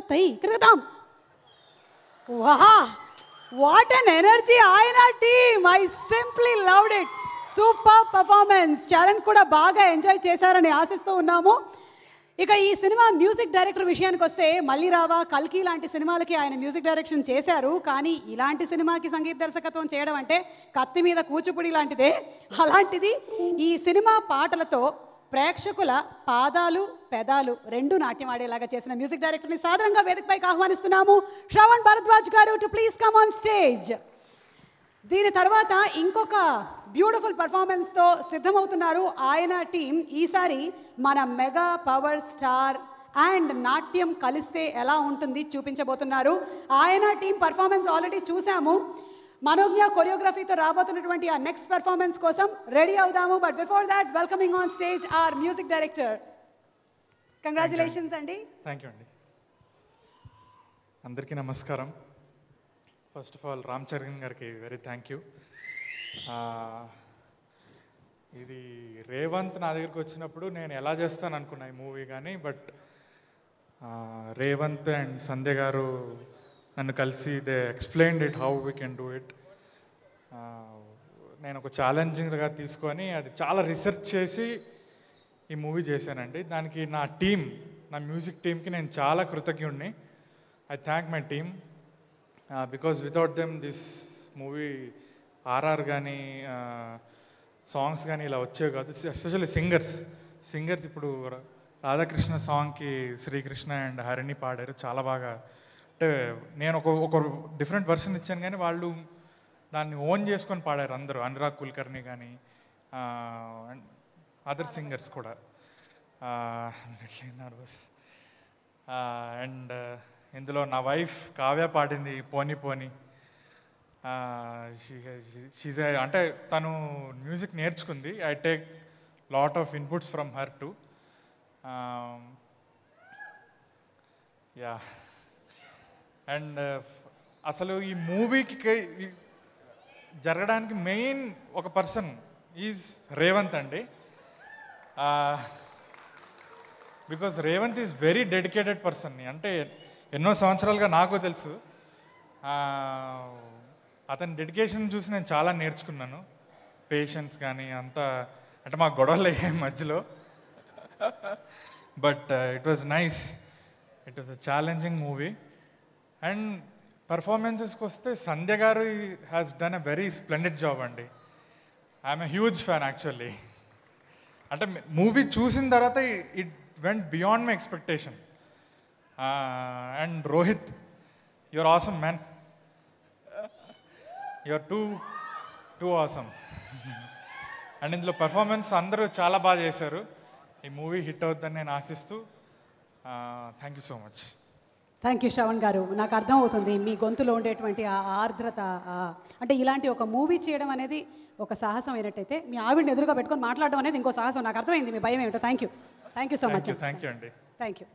కత్తయి ఇక్కడ వాహా what an energy ఆయన team I simply loved it super performance Charan కూడా బాగా ఎంజాయ్ చేశారని ఆశిస్తూ ఉన్నాము ఇక ఈ సినిమా మ్యూజిక్ డైరెక్టర్ విషయానికి వస్తే మళ్ళీ రావా కల్కి లాంటి సినిమాలకి ఆయన మ్యూజిక్ డైరెక్షన్ చేశారు కానీ ఇలాంటి సినిమాకి సంగీత దర్శకత్వం చేయడం అంటే కత్తి మీద కూచిపూడి లాంటిదే అలాంటిది ఈ సినిమా పాటలతో ప్రేక్షకుల పాదాలు పెదాలు రెండు నాట్యమాడేలాగా చేసిన మ్యూజిక్ డైరెక్టర్ని సాధారణంగా వేదికపైకి ఆహ్వానిస్తున్నాము శ్రవణ్ భరద్వాజ్ గారు to please come on stage దీని తర్వాత ఇంకొక బ్యూటిఫుల్ పర్ఫార్మెన్స్తో సిద్ధమవుతున్నారు ఆయన టీం ఈసారి మన మెగా పవర్ స్టార్ అండ్ నాట్యం కలిస్తే ఎలా ఉంటుంది చూపించబోతున్నారు ఆయన టీం పర్ఫార్మెన్స్ ఆల్రెడీ చూసాము మనోజ్ఞ కొరియోగ్రఫీతో రాబోతున్నటువంటి ఆ నెక్స్ట్ పెర్ఫార్మెన్స్ కోసం రెడీ అవుదాము but before that welcoming on stage our music director congratulations అండి థ్యాంక్ యూ అండి అందరికీ నమస్కారం first of all Ram Charan గారికి వెరీ థ్యాంక్ యూ ఇది రేవంత్ నా దగ్గరికి వచ్చినప్పుడు నేను ఎలా చేస్తాను అనుకున్నా ఈ మూవీ కానీ బట్ రేవంత్ అండ్ సంధ్య గారు నన్ను కలిసి they explained it how we can do it నేను ఒక ఛాలెంజింగ్గా తీసుకొని అది చాలా రీసెర్చ్ చేసి ఈ మూవీ చేశానండి దానికి నా టీం నా మ్యూజిక్ టీంకి నేను చాలా కృతజ్ఞుడిని I thank my team because without them this movie RR కానీ సాంగ్స్ కానీ ఇలా వచ్చేవి కాదు ఎస్పెషల్లీ సింగర్స్ సింగర్స్ ఇప్పుడు రాధాకృష్ణ సాంగ్కి శ్రీకృష్ణ అండ్ హరిణి పాడారు చాలా బాగా అంటే నేను ఒక ఒక డిఫరెంట్ వర్షన్ ఇచ్చాను కానీ వాళ్ళు దాన్ని ఓన్ చేసుకొని పాడారు అందరూ అనురాగ్ కుల్కర్ణి కానీ అండ్ అదర్ సింగర్స్ కూడా నర్వస్ అండ్ ఇందులో నా వైఫ్ కావ్య పాడింది పోని పోని షీజ్ అంటే తను మ్యూజిక్ నేర్చుకుంది I take lot of inputs from her too yeah and uh, అసలు ఈ మూవీకి జరగడానికి మెయిన్ ఒక పర్సన్ ఈజ్ రేవంత్ అండి because Revanth is very dedicated person అంటే ఎన్నో సంవత్సరాలుగా నాకు తెలుసు అతని డెడికేషన్ చూసి నేను చాలా నేర్చుకున్నాను పేషెన్స్ కానీ అంతా అంటే మా గొడవలు అయ్యాయి మధ్యలో but it was nice it was a challenging movie and పర్ఫార్మెన్సెస్కి వస్తే సంధ్య గారు has done a very splendid job అండి I'm a huge fan actually అంటే మూవీ చూసిన తర్వాత it went beyond my expectation and Rohit you're awesome man you're too too awesome and ఇందులో performance అందరూ చాలా బాగా చేశారు ఈ మూవీ హిట్ అవుతుందని నేను ఆశిస్తూ thank you so much thank you Shravan గారు నాకు అర్థమవుతుంది మీ గొంతులో ఉండేటువంటి ఆ ఆర్ద్రత అంటే ఇలాంటి ఒక మూవీ చేయడం అనేది ఒక సాహసం అయినట్టయితే మీ ఆవిడని ఎదురుగా పెట్టుకొని మాట్లాడడం అనేది ఇంకో సాహసం నాకు అర్థమైంది మీ భయం ఏమిటో thank you thank you so much thank you అండి థ్యాంక్ యూ